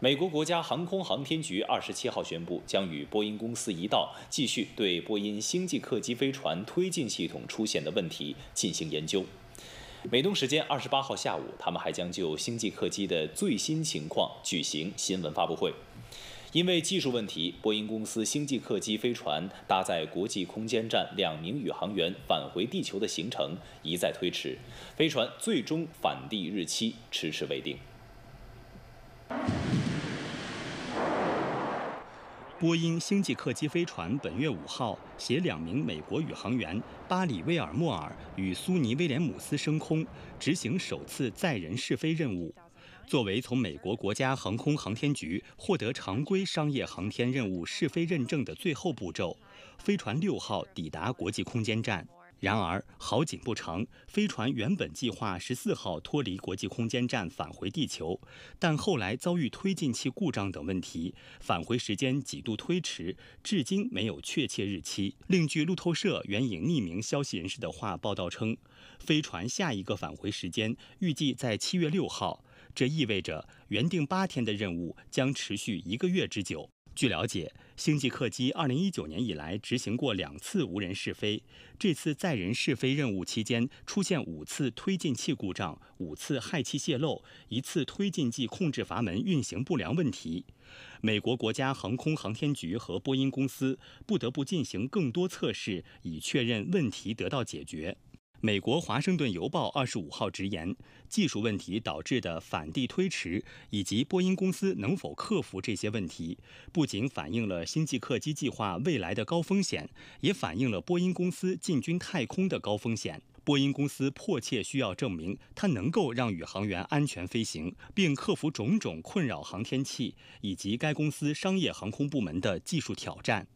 美国国家航空航天局二十七号宣布，将与波音公司一道继续对波音星际客机飞船推进系统出现的问题进行研究。美东时间二十八号下午，他们还将就星际客机的最新情况举行新闻发布会。因为技术问题，波音公司星际客机飞船搭载国际空间站两名宇航员返回地球的行程一再推迟，飞船最终返地日期迟迟未定。波音星际客机飞船本月五号携两名美国宇航员巴里·威尔莫尔与苏尼·威廉姆斯升空，执行首次载人试飞任务。作为从美国国家航空航天局获得常规商业航天任务试飞认证的最后步骤，飞船六号抵达国际空间站。然而，好景不长，飞船原本计划十四号脱离国际空间站返回地球，但后来遭遇推进器故障等问题，返回时间几度推迟，至今没有确切日期。另据路透社援引匿名消息人士的话报道称，飞船下一个返回时间预计在七月六号，这意味着原定八天的任务将持续一个月之久。据了解。星际客机2019年以来执行过两次无人试飞，这次载人试飞任务期间出现五次推进器故障、五次氦气泄漏、一次推进剂控制阀门运行不良问题。美国国家航空航天局和波音公司不得不进行更多测试，以确认问题得到解决。美国《华盛顿邮报》二十五号直言，技术问题导致的返地推迟，以及波音公司能否克服这些问题，不仅反映了星际客机计划未来的高风险，也反映了波音公司进军太空的高风险。波音公司迫切需要证明，它能够让宇航员安全飞行，并克服种种困扰航天器以及该公司商业航空部门的技术挑战。